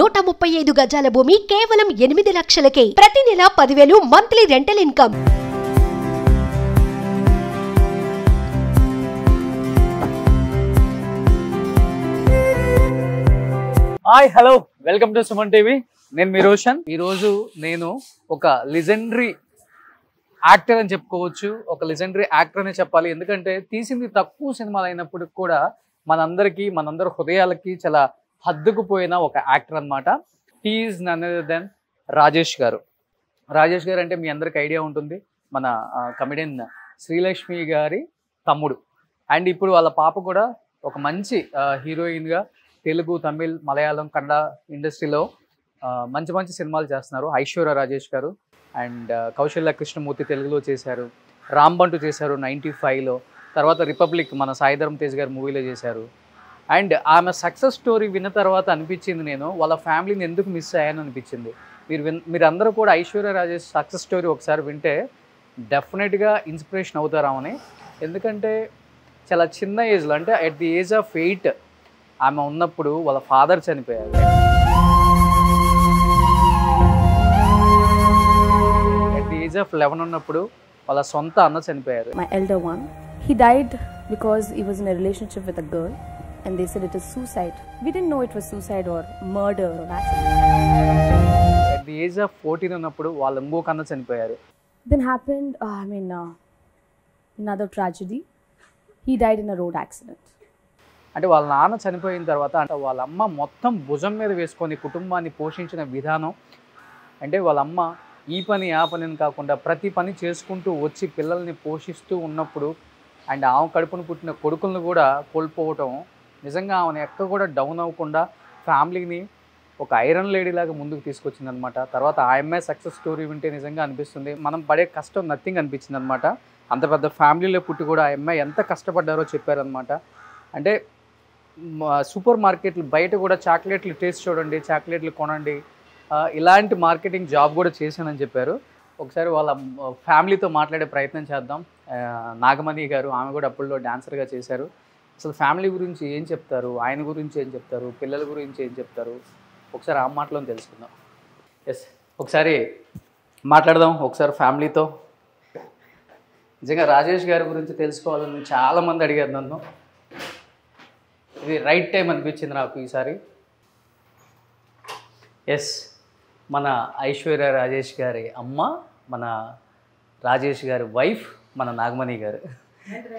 నూట ముప్పై ఐదు గజాల భూమి కేవలం ఎనిమిది లక్షలకే ప్రతి నెల పదివేలు monthly rental income hi hello welcome to Suman TV నేను మీ రోషన్ ఈరోజు నేను ఒక లిజెండరీ యాక్టర్ అని చెప్పుకోవచ్చు ఒక లిజెండరీ యాక్టర్ అని చెప్పాలి ఎందుకంటే తీసింది తక్కువ సినిమాలు అయినప్పటికి కూడా మనందరికీ మనందరి హృదయాలకి చాలా హద్దుకుపోయిన ఒక యాక్టర్ అనమాట హీఈస్ నన్ దెన్ రాజేష్ గారు రాజేష్ గారు అంటే మీ అందరికి ఐడియా ఉంటుంది మన కమెడియన్ శ్రీలక్ష్మి గారి తమ్ముడు అండ్ ఇప్పుడు వాళ్ళ పాప కూడా ఒక మంచి హీరోయిన్గా తెలుగు తమిళ్ మలయాళం కన్నడ ఇండస్ట్రీలో మంచి మంచి సినిమాలు చేస్తున్నారు ఐశ్వర్య రాజేష్ గారు అండ్ కౌశల్య కృష్ణమూర్తి తెలుగులో చేశారు రాంబంటు చేశారు నైంటీ ఫైవ్లో తర్వాత రిపబ్లిక్ మన సాయిధరం తేజ్ గారి మూవీలో చేశారు అండ్ ఆమె సక్సెస్ స్టోరీ విన్న తర్వాత అనిపించింది నేను వాళ్ళ ఫ్యామిలీని ఎందుకు మిస్ అయ్యాను అనిపించింది మీరు విన్ మీరందరూ కూడా ఐశ్వర్య రాజేష్ సక్సెస్ స్టోరీ ఒకసారి వింటే డెఫినెట్గా ఇన్స్పిరేషన్ అవుతారామని ఎందుకంటే చాలా చిన్న ఏజ్లో అంటే at the age of eight ఆమె ఉన్నప్పుడు వాళ్ళ ఫాదర్ చనిపోయారు at the age of eleven ఉన్నప్పుడు వాళ్ళ సొంత అన్న చనిపోయారు my elder one he died because he was in relationship with a girl and they said it is suicide. We didn't know it was suicide or murder or accident. At the age of 14 ఉన్నప్పుడు వాళ్ళ ఇంకో కన్న చనిపోయారు then happened I mean another tragedy he died in a road accident అంటే వాళ్ళ నాన్న చనిపోయిన తర్వాత అంటే వాళ్ళ అమ్మ మొత్తం భుజం మీద వేసుకొని కుటుంబాన్ని పోషించిన విధానం అంటే వాళ్ళ అమ్మ ఈ పని ఆ పని కాకుండా ప్రతి పని చేసుకుంటూ వచ్చి పిల్లల్ని పోషిస్తూ ఉన్నప్పుడు అండ్ ఆమె కడుపును పుట్టిన కొడుకులను కూడా కోల్పోవటం నిజంగా ఆమెను ఎక్క కూడా డౌన్ అవ్వకుండా ఫ్యామిలీని ఒక ఐరన్ లేడీలాగా ముందుకు తీసుకొచ్చింది అనమాట తర్వాత ఆ సక్సెస్ స్టోరీ వింటే నిజంగా అనిపిస్తుంది మనం పడే కష్టం నథింగ్ అనిపించింది అనమాట అంత పెద్ద ఫ్యామిలీలో పుట్టి కూడా ఆ అమ్మాయి ఎంత కష్టపడ్డారో చెప్పారనమాట అంటే సూపర్ మార్కెట్లు బయట కూడా చాక్లెట్లు టేస్ట్ చూడండి చాక్లెట్లు కొనండి ఇలాంటి మార్కెటింగ్ జాబ్ కూడా చేశానని చెప్పారు ఒకసారి వాళ్ళ ఫ్యామిలీతో మాట్లాడే ప్రయత్నం చేద్దాం నాగమణి గారు ఆమె కూడా అప్పుడులో డాన్సర్గా చేశారు అసలు ఫ్యామిలీ గురించి ఏం చెప్తారు ఆయన గురించి ఏం చెప్తారు పిల్లల గురించి ఏం చెప్తారు ఒకసారి ఆ మాటలో తెలుసుకుందాం ఎస్ ఒకసారి మాట్లాడదాం ఒకసారి ఫ్యామిలీతో నిజంగా రాజేష్ గారి గురించి తెలుసుకోవాలని చాలామంది అడిగారు నన్ను ఇది రైట్ టైం అనిపించింది నాకు ఈసారి ఎస్ మన ఐశ్వర్య రాజేష్ గారి అమ్మ మన రాజేష్ గారి వైఫ్ మన నాగమణి గారు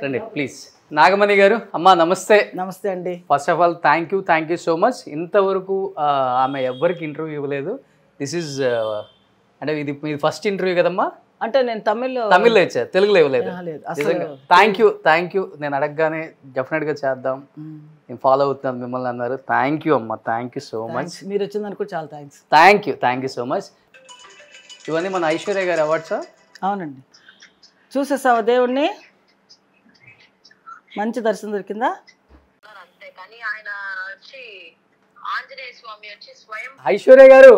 రండి ప్లీజ్ నాగమణి గారు అమ్మ నమస్తే నమస్తే అండి first of all thank you thank you so much ఇంతవరకు ఆమె ఎవ్వరికి ఇంటర్వ్యూ ఇవ్వలేదు దిస్ ఈజ్ అంటే ఇది మీ ఫస్ట్ ఇంటర్వ్యూ కదమ్మా అంటే నేను తమిళ్ తమిళ్ ఇచ్చా తెలుగులో ఇవ్వలేదు థ్యాంక్ యూ థ్యాంక్ యూ నేను అడగగానే డెఫినెట్గా చేద్దాం నేను ఫాలో అవుతున్నాను మిమ్మల్ని అన్నారు థ్యాంక్ యూ అమ్మ థ్యాంక్ యూ సో మచ్ మీరు వచ్చిందనుకో చాలా thanks thank you thank you so much ఇవన్నీ మన ఐశ్వర్య గారు అవార్డ్సా అవునండి చూసేసావా దేవుణ్ణి మంచి దర్శనం దొరికిందా ఐశ్వర్య గారు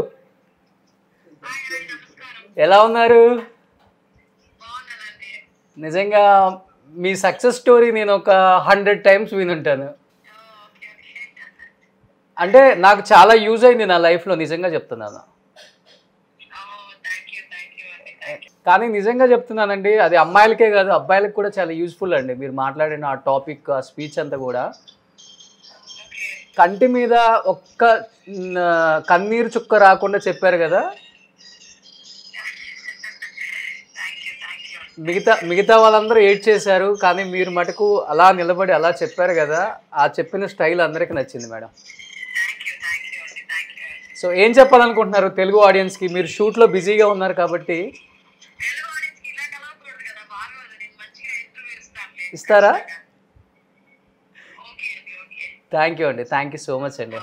ఎలా ఉన్నారు నిజంగా మీ సక్సెస్ స్టోరీ నేను ఒక హండ్రెడ్ టైమ్స్ వినుంటాను అంటే నాకు చాలా యూజ్ అయింది నా లైఫ్లో నిజంగా చెప్తున్నాను కానీ నిజంగా చెప్తున్నానండి అది అమ్మాయిలకే కాదు అబ్బాయిలకు కూడా చాలా యూస్ఫుల్ అండి మీరు మాట్లాడిన ఆ టాపిక్ ఆ స్పీచ్ అంతా కూడా కంటి మీద ఒక్క కన్నీరు చుక్క రాకుండా చెప్పారు కదా మిగతా మిగతా వాళ్ళందరూ ఏడ్ చేశారు కానీ మీరు మటుకు అలా నిలబడి అలా చెప్పారు కదా ఆ చెప్పిన స్టైల్ అందరికీ నచ్చింది మేడం సో ఏం చెప్పాలనుకుంటున్నారు తెలుగు ఆడియన్స్కి మీరు షూట్లో బిజీగా ఉన్నారు కాబట్టి ఇస్తారా థ్యాంక్ యూ అండి థ్యాంక్ యూ సో మచ్ అండి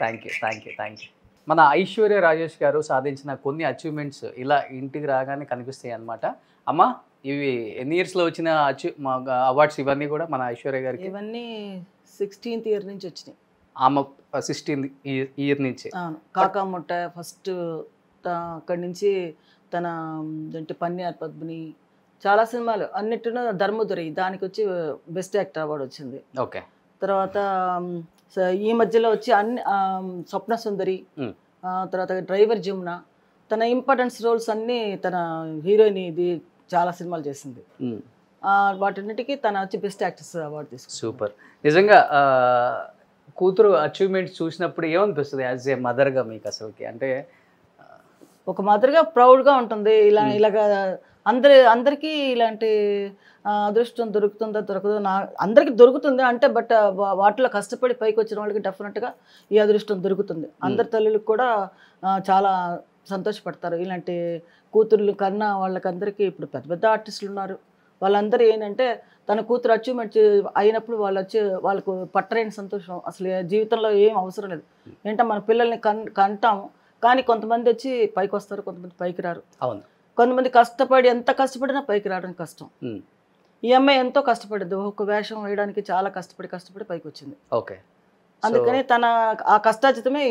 thank you thank you thank you మన ఐశ్వర్య రాజేష్ గారు సాధించిన కొన్ని అచీవ్మెంట్స్ ఇలా ఇంటికి రాగానే కనిపిస్తాయి అనమాట అమ్మ ఇవి ఎన్ని ఇయర్స్లో వచ్చిన అచీవ్ అవార్డ్స్ ఇవన్నీ కూడా మన ఐశ్వర్య గారికి ఇవన్నీ సిక్స్టీన్త్ ఇయర్ నుంచి వచ్చినాయి ఆమె సిక్స్టీన్త్ ఇయర్ నుంచి ముట్ట ఫస్ట్ అక్కడి నుంచి తన అంటే పన్నీర్ పద్మిని చాలా సినిమాలు అన్నిటినూ ధర్మదురి దానికి వచ్చి బెస్ట్ యాక్టర్ అవార్డు వచ్చింది ఓకే తర్వాత ఈ మధ్యలో వచ్చి అన్ని స్వప్న సుందరి తర్వాత డ్రైవర్ జమున తన ఇంపార్టెంట్స్ రోల్స్ అన్నీ తన హీరోయిన్ ఇది చాలా సినిమాలు చేసింది వాటన్నిటికీ తన వచ్చి బెస్ట్ యాక్టర్స్ అవార్డు తీసుకు సూపర్ నిజంగా కూతురు అచీవ్మెంట్స్ చూసినప్పుడు ఏమనిపిస్తుంది యాజ్ ఏ మదర్గా మీకు అసలుకి అంటే ఒక మాదిరిగా ప్రౌడ్గా ఉంటుంది ఇలా ఇలాగ అందరి అందరికీ ఇలాంటి అదృష్టం దొరుకుతుందో దొరకదో నా అందరికీ దొరుకుతుంది అంటే బట్ వాటిలో కష్టపడి పైకి వచ్చిన వాళ్ళకి డెఫినెట్గా ఈ అదృష్టం దొరుకుతుంది అందరి తల్లులకు కూడా చాలా సంతోషపడతారు ఇలాంటి కూతుర్లు కన్నా వాళ్ళకందరికీ ఇప్పుడు పెద్ద పెద్ద ఆర్టిస్టులు ఉన్నారు వాళ్ళందరూ ఏంటంటే తన కూతురు అచీవ్మెంట్ అయినప్పుడు వాళ్ళు వచ్చి వాళ్ళకు పట్టలేని సంతోషం అసలు జీవితంలో ఏం అవసరం లేదు ఏంటంటే మన పిల్లల్ని కన్ కంటాము కానీ కొంతమంది వచ్చి పైకి వస్తారు కొంతమంది పైకి రారు అవును కొంతమంది కష్టపడి ఎంత కష్టపడినా పైకి రావడం కష్టం ఈ అమ్మాయి ఎంతో కష్టపడింది ఒక్కొక్క వేషం వేయడానికి చాలా కష్టపడి కష్టపడి పైకి వచ్చింది ఓకే అందుకని తన ఆ కష్టాచితమే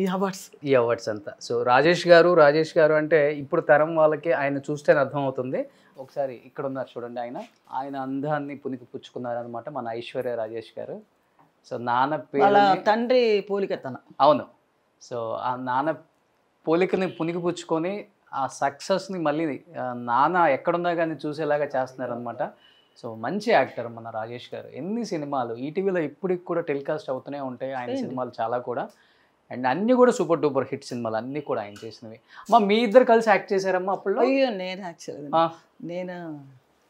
ఈ అవార్డ్స్ ఈ అవార్డ్స్ అంతా సో రాజేష్ గారు రాజేష్ గారు అంటే ఇప్పుడు తరం వాళ్ళకి ఆయన చూస్తేనే అర్థమవుతుంది ఒకసారి ఇక్కడ ఉన్నారు చూడండి ఆయన ఆయన అందాన్ని పునికి పుచ్చుకున్నారు అనమాట మన ఐశ్వర్య రాజేష్ గారు సో నాన్న పేరు తండ్రి పోలిక తన అవును సో ఆ నాన్న పోలికని పునికిపుచ్చుకొని ఆ సక్సెస్ని మళ్ళీ నాన్న ఎక్కడున్నా కానీ చూసేలాగా చేస్తున్నారు అనమాట సో మంచి యాక్టర్ మన రాజేష్ గారు ఎన్ని సినిమాలు ఈటీవీలో ఇప్పటికి కూడా టెలికాస్ట్ అవుతూనే ఉంటాయి ఆయన సినిమాలు చాలా కూడా అండ్ అన్ని కూడా సూపర్ డూపర్ హిట్ సినిమాలు అన్ని కూడా ఆయన చేసినవి అమ్మా మీ ఇద్దరు కలిసి యాక్ట్ చేశారమ్మా అప్పుడు అయ్యో నేను యాక్చువల్ నేను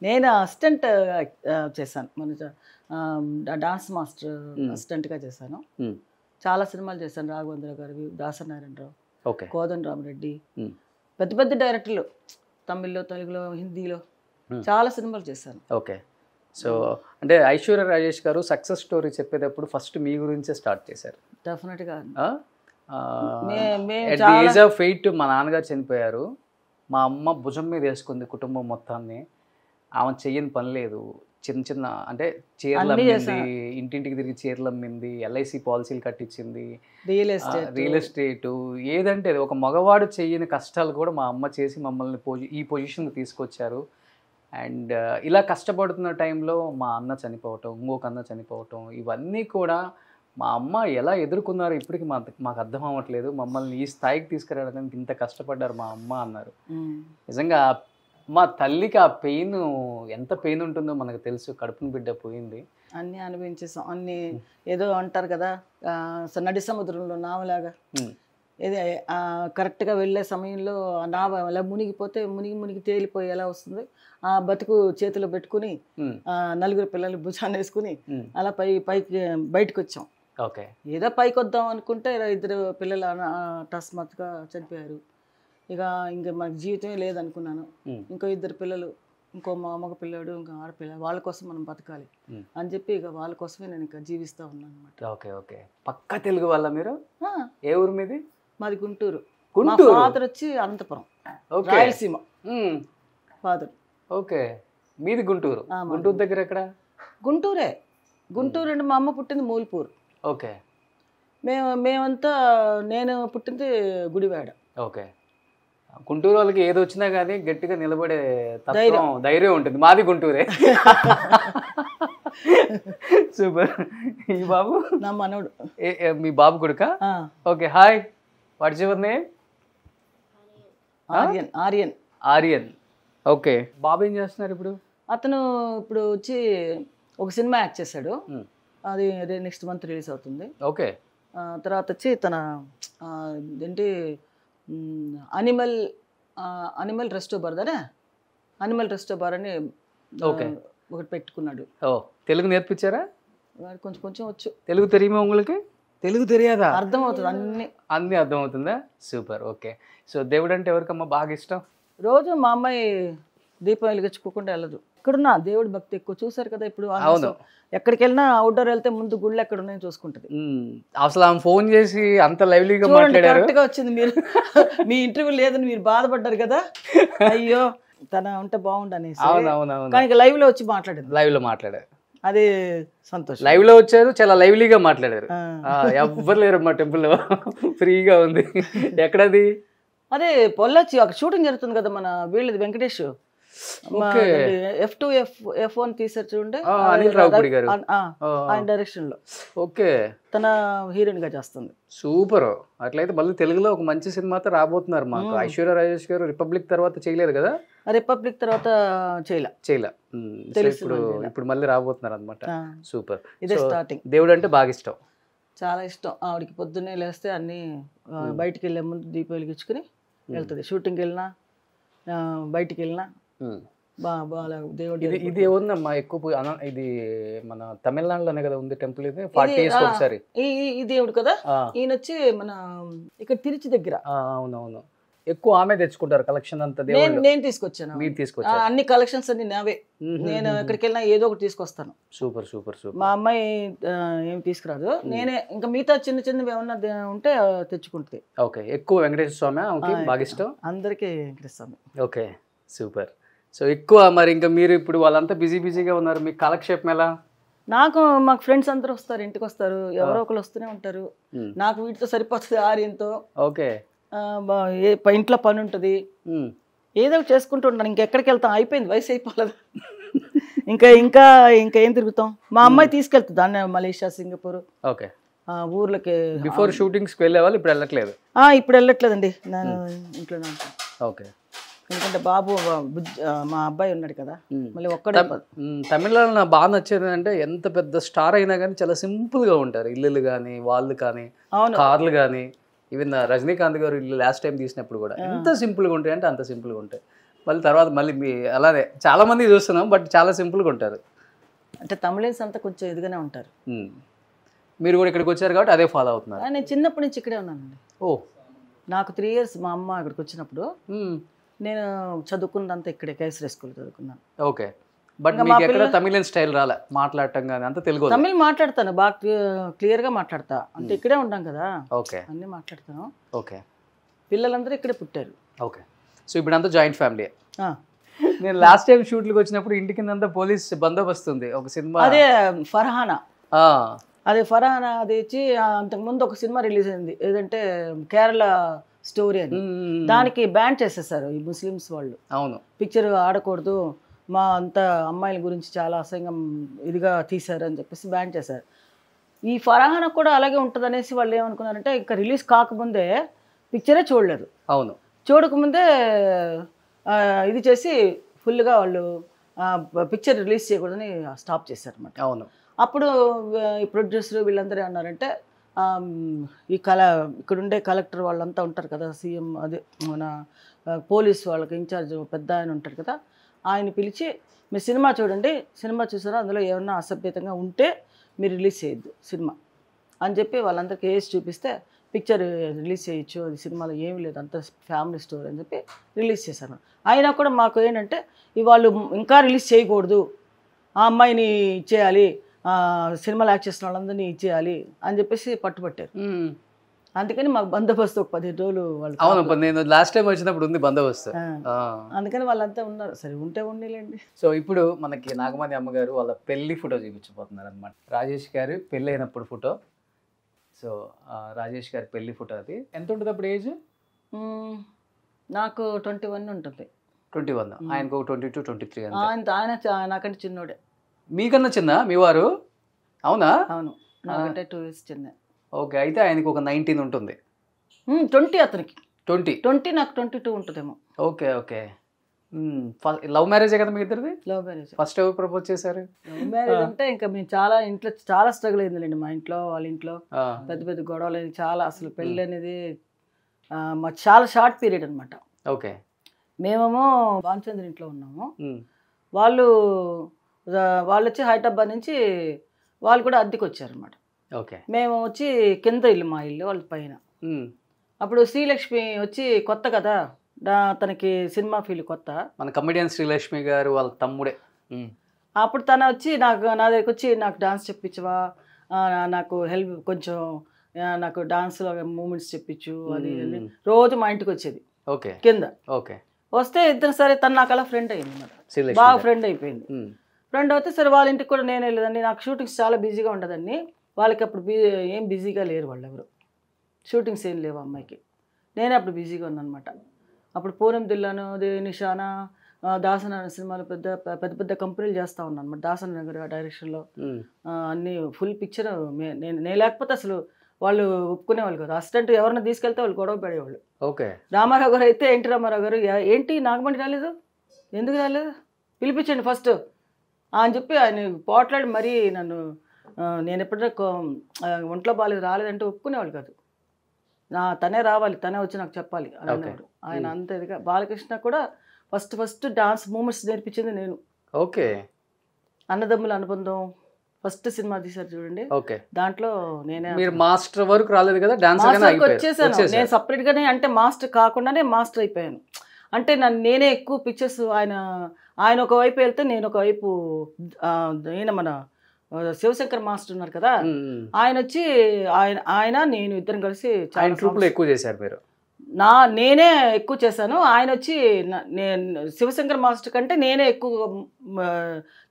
నేను అసిస్టెంట్ చేశాను మన డాన్స్ మాస్టర్ అసిస్టెంట్గా చేశాను చాలా సినిమాలు చేశాను రాఘవేంద్ర గారు దాసనారాయణరావు కోదండ రామరెడ్డి పెద్ద పెద్ద డైరెక్టర్లు తమిళ్లో తెలుగులో హిందీలో చాలా సినిమాలు చేశాను ఓకే సో అంటే ఐశ్వర్య రాజేష్ గారు సక్సెస్ స్టోరీ చెప్పేటప్పుడు ఫస్ట్ మీ గురించే స్టార్ట్ చేశారు డెఫినెట్గా మా నాన్నగారు చనిపోయారు మా అమ్మ భుజం మీద వేసుకుంది కుటుంబం మొత్తాన్ని ఆమె చెయ్యని పని లేదు చిన్న చిన్న అంటే చీరలు అమ్మింది ఇంటింటికి తిరిగి చీరలు అమ్మింది ఎల్ఐసి పాలసీలు కట్టించింది రియల్ ఎస్టేట్ రియల్ ఎస్టేట్ ఏదంటే ఒక మగవాడు చేయని కష్టాలు కూడా మా అమ్మ చేసి మమ్మల్ని పొజి ఈ పొజిషన్కి తీసుకొచ్చారు అండ్ ఇలా కష్టపడుతున్న టైంలో మా అన్న చనిపోవటం ఇంకొక అన్న చనిపోవటం ఇవన్నీ కూడా మా అమ్మ ఎలా ఎదుర్కొన్నారు ఇప్పటికి మా మాకు అర్థం అవ్వట్లేదు మమ్మల్ని ఈ స్థాయికి తీసుకురావడానికి ఇంత కష్టపడ్డారు మా అమ్మ అన్నారు నిజంగా మా తల్లికి ఆ పెయిన్ ఎంత పెయిన్ ఉంటుందో మనకు తెలుసు కడుపుని బిడ్డ పోయింది అన్నీ అనిపించేసాం అన్ని ఏదో అంటారు కదా నడి సముద్రంలో నావలాగా ఏది కరెక్ట్గా వెళ్ళే సమయంలో నావ అలా మునిగిపోతే మునిగి మునిగి తేలిపోయి ఎలా వస్తుంది ఆ బతుకు చేతిలో పెట్టుకుని నలుగురు పిల్లలు భుజాన్ని వేసుకుని అలా పై పైకి బయటకు వచ్చాం ఓకే ఏదో పైకి వద్దాం అనుకుంటే ఇద్దరు పిల్లలు అకస్మాత్తుగా చనిపోయారు ఇక ఇంకా మనకు జీవితమే లేదనుకున్నాను ఇంకో ఇద్దరు పిల్లలు ఇంకో మా అమ్మ పిల్లడు ఇంకా ఆడపిల్ల వాళ్ళ కోసం మనం బతకాలి అని చెప్పి ఇక వాళ్ళ కోసమే నేను ఇంకా జీవిస్తూ ఉన్నాను అనమాట ఓకే ఓకే పక్క తెలుగు వాళ్ళ మీరు ఏ ఊరు మీది మాది గుంటూరు గుంటూరు ఫాదర్ వచ్చి అనంతపురం రాయలసీమ ఫాదర్ ఓకే మీది గుంటూరు గుంటూరు దగ్గర ఎక్కడ గుంటూరే గుంటూరు అండి మా అమ్మ పుట్టింది మూల్పూర్ ఓకే మేము మేమంతా నేను పుట్టింది గుడివాడ ఓకే గుంటూరు వాళ్ళకి ఏది వచ్చినా కానీ గట్టిగా నిలబడే ధైర్యం ధైర్యం ఉంటుంది మాది గుంటూరే సూపర్ ఈ బాబు నా మనవడు మీ బాబు కొడుక ఓకే హాయ్ వాడి your name Aryan Aryan Aryan okay బాబు ఏం చేస్తున్నారు ఇప్పుడు అతను ఇప్పుడు వచ్చి ఒక సినిమా యాక్ట్ చేశాడు అది నెక్స్ట్ మంత్ రిలీజ్ అవుతుంది ఓకే తర్వాత వచ్చి తన ఏంటి అనిమల్ అనిమల్ బార్ బార్దానే అనిమల్ రెస్టో బార్ అని ఓకే ఒకటి పెట్టుకున్నాడు ఓ తెలుగు నేర్పించారా వాడు కొంచెం కొంచెం వచ్చు తెలుగు తెలియమా ఉంగులకి తెలుగు తెలియదా అర్థం అవుతుంది అన్ని అర్థమవుతుందా సూపర్ ఓకే సో దేవుడు అంటే ఎవరికమ్మా బాగా ఇష్టం రోజు మా అమ్మాయి దీపం వెలిగించుకోకుండా వెళ్ళదు ఎక్కడున్నా దేవుడి భక్తి ఎక్కువ చూసారు కదా ఇప్పుడు అవును ఎక్కడికి వెళ్ళినా అవుట్డోర్ వెళ్తే ముందు గుళ్ళు ఎక్కడ ఉన్నాయో చూసుకుంటది అసలు ఆమె ఫోన్ చేసి అంత లైవ్లీగా మాట్లాడారు గా వచ్చింది మీరు మీ ఇంటర్వ్యూ లేదని మీరు బాధపడ్డారు కదా అయ్యో తన ఉంటే బాగుండనేసి కానీ లైవ్ లో వచ్చి మాట్లాడారు లైవ్ లో మాట్లాడారు అది సంతోషం లైవ్ లో వచ్చారు చాలా లైవ్లీగా మాట్లాడారు ఎవ్వరు లేరు మా టెంపుల్ లో ఫ్రీగా ఉంది ఎక్కడది అదే పొల్లొచ్చి ఒక షూటింగ్ జరుగుతుంది కదా మన వీళ్ళది Venkatesh F two F F one తీసారు చూడండి అనిల్ గారు ఆయన డైరెక్షన్ లో ఓకే తన హీరోయిన్ గా చేస్తుంది సూపర్ అట్లయితే మళ్ళీ తెలుగులో ఒక మంచి సినిమాతో రాబోతున్నారు మాకు ఐశ్వర్య రాజేష్ గారు రిపబ్లిక్ తర్వాత చేయలేదు కదా రిపబ్లిక్ తర్వాత ఇప్పుడు ఇప్పుడు మళ్ళీ రాబోతున్నారు అనమాట సూపర్ ఇదే స్టార్టింగ్ దేవుడు అంటే బాగా ఇష్టం చాలా ఇష్టం ఆవిడకి పొద్దున్నే లేస్తే అన్ని బయటికి వెళ్ళే ముందు దీపం వెలిగించుకుని వెళ్తుంది షూటింగ్కి వెళ్ళినా బయటికి వెళ్ళినా ఇది ఇది ఎక్కువ ఇది మన తమిళనాడులోనే కదా ఉంది టెంపుల్ ఇది ఫార్టీ ఇయర్స్ ఒకసారి ఈ దేవుడు కదా ఈయన వచ్చి మన ఇక్కడ తిరుచి దగ్గర అవునవును ఎక్కువ ఆమె తెచ్చుకుంటారు కలెక్షన్ అంతా నేను నేను తీసుకొచ్చాను మీరు తీసుకొచ్చాను అన్ని కలెక్షన్స్ అన్ని నావే నేను ఎక్కడికి వెళ్ళినా ఏదో ఒకటి తీసుకొస్తాను సూపర్ సూపర్ సూపర్ మా అమ్మాయి ఏం తీసుకురాదు నేనే ఇంకా మిగతా చిన్న చిన్నవి ఏమన్నా ఉంటే తెచ్చుకుంటుంది ఓకే ఎక్కువ వెంకటేశ్వర స్వామి బాగా ఇష్టం అందరికీ Venkateswara Swamy okay super so ఎక్కువ మరి ఇంకా మీరు ఇప్పుడు వాళ్ళంతా బిజీ బిజీగా ఉన్నారు మీ కాలక్షేపం ఎలా నాకు మాకు ఫ్రెండ్స్ అందరూ వస్తారు ఇంటికి వస్తారు ఎవరో ఒకరు వస్తూనే ఉంటారు నాకు వీటితో సరిపోతుంది ఆర్యంతో ఓకే ఇంట్లో పని ఉంటుంది ఏదో చేసుకుంటూ ఉంటాను ఇంకెక్కడికి వెళ్తాం అయిపోయింది వయసు అయిపోలేదు ఇంకా ఇంకా ఇంకా ఏం తిరుగుతాం మా అమ్మాయి తీసుకెళ్తుంది దాన్ని మలేషియా సింగపూర్ ఓకే ఊర్లకి బిఫోర్ షూటింగ్స్కి వెళ్ళేవాళ్ళు ఇప్పుడు వెళ్ళట్లేదు ఇప్పుడు వెళ్ళట్లేదండి నేను ఇంట్లో ఓకే ఎందుకంటే బాబు మా అబ్బాయి ఉన్నాడు కదా మళ్ళీ ఒక్కడ తమిళనాడు నా బాగా నచ్చేది అంటే ఎంత పెద్ద స్టార్ అయినా కానీ చాలా సింపుల్గా ఉంటారు ఇల్లులు కానీ వాళ్ళు కానీ కార్లు కానీ ఈవెన్ రజనీకాంత్ గారు ఇల్లు లాస్ట్ టైం తీసినప్పుడు కూడా ఎంత సింపుల్గా ఉంటాయి అంటే అంత సింపుల్గా ఉంటాయి మళ్ళీ తర్వాత మళ్ళీ మీ అలానే చాలామంది చూస్తున్నాం బట్ చాలా సింపుల్గా ఉంటారు అంటే తమిళన్స్ అంతా కొంచెం ఇదిగానే ఉంటారు మీరు కూడా ఇక్కడికి వచ్చారు కాబట్టి అదే ఫాలో అవుతున్నారు నేను చిన్నప్పటి నుంచి ఇక్కడే ఉన్నానండి ఓ నాకు త్రీ ఇయర్స్ మా అమ్మ ఇక్కడికి వచ్చినప్పుడు నేను చదువుకున్నంత ఇక్కడే కేసరి స్కూల్ చదువుకున్నాను ఓకే బట్ మీకు ఎక్కడ స్టైల్ రాలే మాట్లాడటం కానీ అంత తెలుగు తమిళ్ మాట్లాడతాను బాగా క్లియర్ గా మాట్లాడతా అంటే ఇక్కడే ఉంటాం కదా ఓకే అన్ని మాట్లాడతాను ఓకే పిల్లలందరూ ఇక్కడే పుట్టారు ఓకే సో ఇప్పుడు అంతా జాయింట్ ఫ్యామిలీ నేను లాస్ట్ టైం షూట్లకు వచ్చినప్పుడు ఇంటి కింద పోలీస్ బందోబస్తు ఉంది ఒక సినిమా అదే ఫర్హానా అదే ఫర్హానా అది ఇచ్చి అంతకుముందు ఒక సినిమా రిలీజ్ అయింది ఏదంటే కేరళ స్టోరీ అని దానికి బ్యాన్ చేసేసారు ఈ ముస్లిమ్స్ వాళ్ళు అవును పిక్చర్ ఆడకూడదు మా అంత అమ్మాయిల గురించి చాలా అసహ్యంగా ఇదిగా తీశారు అని చెప్పేసి బ్యాన్ చేశారు ఈ ఫరాహన కూడా అలాగే ఉంటుందనేసి వాళ్ళు ఏమనుకున్నారంటే ఇంకా రిలీజ్ కాకముందే పిక్చరే చూడలేదు అవును చూడకముందే ఇది చేసి ఫుల్గా వాళ్ళు పిక్చర్ రిలీజ్ చేయకూడదని స్టాప్ చేశారు అనమాట అవును అప్పుడు ఈ ప్రొడ్యూసర్ వీళ్ళందరూ ఏమన్నారంటే ఈ కళ ఇక్కడుండే కలెక్టర్ వాళ్ళంతా ఉంటారు కదా సీఎం అదే మన పోలీస్ వాళ్ళకి ఇన్ఛార్జ్ పెద్ద ఆయన ఉంటారు కదా ఆయన పిలిచి మీ సినిమా చూడండి సినిమా చూసారా అందులో ఏమన్నా అసభ్యతంగా ఉంటే మీరు రిలీజ్ చేయొద్దు సినిమా అని చెప్పి వాళ్ళందరికీ కేస్ చూపిస్తే పిక్చర్ రిలీజ్ చేయొచ్చు అది సినిమాలో ఏమి లేదు అంత ఫ్యామిలీ స్టోరీ అని చెప్పి రిలీజ్ చేశాను అయినా కూడా మాకు ఏంటంటే ఇవాళ ఇంకా రిలీజ్ చేయకూడదు ఆ అమ్మాయిని ఇచ్చేయాలి సినిమాలు యాక్ట్ చేసిన వాళ్ళందరినీ ఇచ్చేయాలి అని చెప్పేసి పట్టుబట్టారు అందుకని మాకు బందోబస్తు ఒక పదిహేను రోజులు వాళ్ళు నేను లాస్ట్ టైం వచ్చినప్పుడు ఉంది బందోబస్తు అందుకని వాళ్ళంతా ఉన్నారు సరే ఉంటే ఉండేలేండి సో ఇప్పుడు మనకి నాగమణి అమ్మగారు వాళ్ళ పెళ్లి ఫోటో చూపించబోతున్నారు అనమాట రాజేష్ గారు పెళ్ళి అయినప్పుడు ఫోటో సో రాజేష్ గారి పెళ్లి ఫోటో అది ఎంత ఉంటుంది అప్పుడు ఏజ్ నాకు ట్వంటీ వన్ ఉంటుంది ట్వంటీ వన్ ఆయనకు ట్వంటీ టూ ట్వంటీ త్రీ ఆయన నాకంటే చిన్నోడే మీకన్నా చిన్న మీ వారు అవునా అవును నాకంటే టూ ఇయర్స్ చిన్న ఓకే అయితే ఆయనకు ఒక నైన్టీన్ ఉంటుంది ట్వంటీ అతనికి ట్వంటీ ట్వంటీ నాకు ట్వంటీ టూ ఉంటుందేమో ఓకే ఓకే లవ్ మ్యారేజ్ కదా మీ ఇద్దరిది లవ్ మ్యారేజ్ ఫస్ట్ ఎవరు ప్రపోజ్ చేశారు లవ్ మ్యారేజ్ అంటే ఇంకా మేము చాలా ఇంట్లో చాలా స్ట్రగుల్ అయిందండి మా ఇంట్లో వాళ్ళ ఇంట్లో పెద్ద పెద్ద గొడవలు చాలా అసలు పెళ్ళి అనేది మా చాలా షార్ట్ పీరియడ్ అనమాట ఓకే మేమేమో బాలచంద్ర ఇంట్లో ఉన్నాము వాళ్ళు వాళ్ళు వచ్చి హైదరాబాద్ నుంచి వాళ్ళు కూడా అద్దెకి వచ్చారనమాట ఓకే మేము వచ్చి కింద ఇల్లు మా ఇల్లు వాళ్ళ పైన అప్పుడు శ్రీలక్ష్మి వచ్చి కొత్త కదా తనకి సినిమా ఫీల్డ్ కొత్త మన కమెడియన్ శ్రీలక్ష్మి గారు వాళ్ళ తమ్ముడే అప్పుడు తన వచ్చి నాకు నా దగ్గరకు వచ్చి నాకు డాన్స్ చెప్పించవా నాకు హెల్ప్ కొంచెం నాకు డాన్స్లో మూమెంట్స్ చెప్పించు అది రోజు మా ఇంటికి వచ్చేది ఓకే కింద ఓకే వస్తే ఇద్దరు సరే తను నాకు అలా ఫ్రెండ్ అయింది బాగా ఫ్రెండ్ అయిపోయింది రెండవతే సరే వాళ్ళ ఇంటికి కూడా నేనే లేదండి నాకు షూటింగ్స్ చాలా బిజీగా ఉండదండి వాళ్ళకి అప్పుడు ఏం బిజీగా లేరు వాళ్ళు ఎవరు షూటింగ్స్ ఏం లేవు అమ్మాయికి నేనే అప్పుడు బిజీగా ఉన్నానమాట అప్పుడు పూనం దిల్లాను నిషానా దాసన సినిమాలు పెద్ద పెద్ద పెద్ద కంపెనీలు చేస్తూ ఉన్నాను అనమాట దాసన నగర్ డైరెక్షన్లో అన్నీ ఫుల్ పిక్చర్ నేను నేను లేకపోతే అసలు వాళ్ళు ఒప్పుకునేవాళ్ళు కదా అసిస్టెంట్ ఎవరిని తీసుకెళ్తే వాళ్ళు గొడవ పడేవాళ్ళు ఓకే రామారావు గారు అయితే ఎన్టీ రామారావు గారు ఏంటి నాగమండి రాలేదు ఎందుకు రాలేదు పిలిపించండి ఫస్ట్ అని చెప్పి ఆయన పోట్లాడి మరీ నన్ను నేను ఎప్పుడైనా ఒంట్లో బాగాలేదు రాలేదంటే ఒప్పుకునేవాళ్ళు కాదు నా తనే రావాలి తనే వచ్చి నాకు చెప్పాలి అన్నాడు ఆయన అంత ఇదిగా బాలకృష్ణ కూడా ఫస్ట్ ఫస్ట్ డాన్స్ మూమెంట్స్ నేర్పించింది నేను ఓకే అన్నదమ్ముల అనుబంధం ఫస్ట్ సినిమా తీసారు చూడండి ఓకే దాంట్లో నేనే మీరు మాస్టర్ వరకు రాలేదు కదా డాన్స్ వచ్చేసాను నేను సపరేట్గానే గానే అంటే మాస్టర్ కాకుండానే మాస్టర్ అయిపోయాను అంటే నన్ను నేనే ఎక్కువ పిక్చర్స్ ఆయన ఆయన ఒకవైపు వెళ్తే నేను ఒకవైపు ఈయన మన శివశంకర్ మాస్టర్ ఉన్నారు కదా ఆయన వచ్చి ఆయన ఆయన నేను ఇద్దరం కలిసి ఎక్కువ చేశారు మీరు నా నేనే ఎక్కువ చేశాను ఆయన వచ్చి నేను శివశంకర్ మాస్టర్ కంటే నేనే ఎక్కువ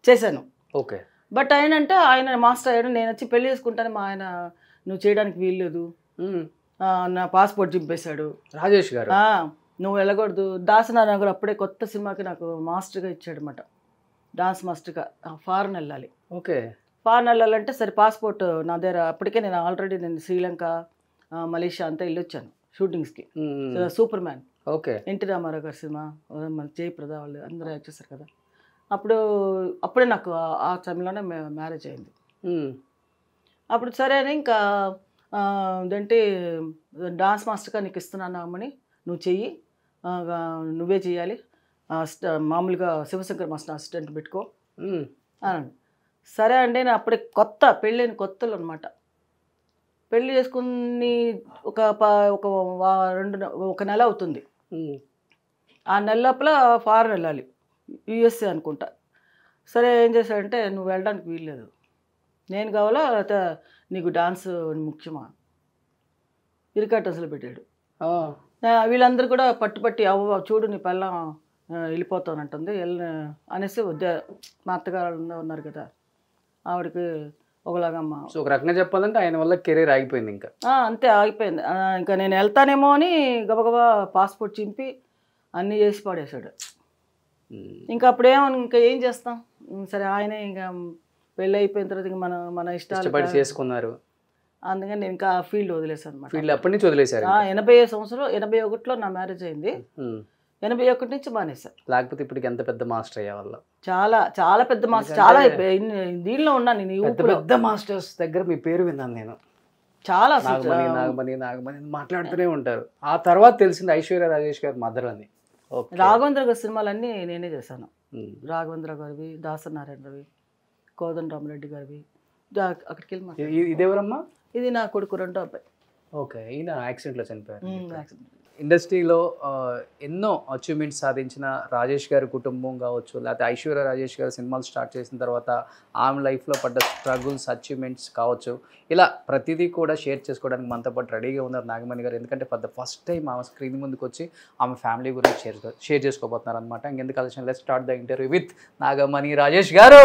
చేశాను ఓకే బట్ ఆయన అంటే ఆయన మాస్టర్ అయ్యాడు నేను వచ్చి పెళ్లి చేసుకుంటాను మా ఆయన నువ్వు చేయడానికి వీల్లేదు నా పాస్పోర్ట్ చింపేశాడు రాజేష్ గారు నువ్వు వెళ్ళకూడదు దాసనారాయణ గారు అప్పుడే కొత్త సినిమాకి నాకు మాస్టర్గా ఇచ్చాడనమాట డాన్స్ మాస్టర్గా ఫారెన్ వెళ్ళాలి ఓకే ఫారెన్ వెళ్ళాలంటే సరే పాస్పోర్ట్ నా దగ్గర అప్పటికే నేను ఆల్రెడీ నేను శ్రీలంక మలేషియా అంతా వెళ్ళొచ్చాను షూటింగ్స్కి superman okay NT Rama Rao గారి సినిమా మన జయప్రద వాళ్ళు అందరూ వచ్చేసారు కదా అప్పుడు అప్పుడే నాకు ఆ సమయంలోనే మ్యారేజ్ అయింది అప్పుడు సరే అని ఇంకా ఏంటంటే డాన్స్ మాస్టర్గా నీకు ఇస్తున్నాను అమ్మని నువ్వు చెయ్యి నువ్వే చేయాలి మామూలుగా శివశంకర్ మాస్టర్ అసిస్టెంట్ పెట్టుకో అన్నాడు సరే అండి నేను అప్పుడే కొత్త పెళ్ళైన కొత్తలు అనమాట పెళ్ళి చేసుకుని ఒక ఒక రెండు ఒక నెల అవుతుంది ఆ నెల లోపల ఫారెన్ వెళ్ళాలి యుఎస్ఏ అనుకుంటా సరే ఏం చేశాడంటే నువ్వు వెళ్ళడానికి వీల్లేదు నేను కావాలా నీకు డాన్స్ ముఖ్యమా ఇరికాటసలు పెట్టాడు వీళ్ళందరూ కూడా పట్టు పట్టి అవ్వ చూడు నీ పిల్లం వెళ్ళిపోతానంటుంది వెళ్ళి అనేసి వద్ద మా అత్తగారు ఉన్నారు కదా ఆవిడకి ఒకలాగమ్మ ఒక రకంగా చెప్పాలంటే ఆయన వల్ల కెరీర్ ఆగిపోయింది ఇంకా అంతే ఆగిపోయింది ఇంకా నేను వెళ్తానేమో అని గబగబా పాస్పోర్ట్ చింపి అన్నీ చేసి పడేశాడు ఇంకా అప్పుడేమో ఇంకా ఏం చేస్తాం సరే ఆయనే ఇంకా పెళ్ళి అయిపోయిన తర్వాత ఇంకా మన మన ఇష్టాలు చేసుకున్నారు అందుకని నేను ఇంకా ఫీల్డ్ వదిలేసాను ఫీల్డ్ అప్పటి నుంచి వదిలేశారు ఎనభై సంవత్సరం ఎనభై ఒకటిలో నా మ్యారేజ్ అయింది ఎనభై ఒకటి నుంచి మానేశారు లేకపోతే ఇప్పటికి ఎంత పెద్ద మాస్టర్ అయ్యే వాళ్ళ చాలా చాలా పెద్ద మాస్టర్ చాలా దీనిలో ఉన్నాను నేను పెద్ద మాస్టర్స్ దగ్గర మీ పేరు విన్నాను నేను చాలా నాగమణి నాగమణి నాగమణి మాట్లాడుతూనే ఉంటారు ఆ తర్వాత తెలిసింది ఐశ్వర్య రాజేష్ గారు మదర్ అని రాఘవేంద్ర గారి సినిమాలన్నీ నేనే చేశాను రాఘవేంద్ర గారివి దాసనారాయణ రవి కోదండరామరెడ్డి గారివి అక్కడికి వెళ్ళి ఇదేవరమ్మా ఇది నా కొడుకు రెండో అబ్బాయి ఓకే ఈయన యాక్సిడెంట్లో చనిపోయారు ఇండస్ట్రీలో ఎన్నో అచీవ్మెంట్స్ సాధించిన రాజేష్ గారి కుటుంబం కావచ్చు లేకపోతే ఐశ్వర్య రాజేష్ గారు సినిమాలు స్టార్ట్ చేసిన తర్వాత ఆమె లైఫ్లో పడ్డ స్ట్రగుల్స్ అచీవ్మెంట్స్ కావచ్చు ఇలా ప్రతిదీ కూడా షేర్ చేసుకోవడానికి మనతో పాటు రెడీగా ఉన్నారు నాగమణి గారు ఎందుకంటే పెద్ద ఫస్ట్ టైం ఆమె స్క్రీన్ ముందుకు వచ్చి ఆమె ఫ్యామిలీ గురించి షేర్ షేర్ చేసుకోబోతున్నారు అనమాట ఇంకెందుకు కలిసి let start the interview with Nagamani Rajesh గారు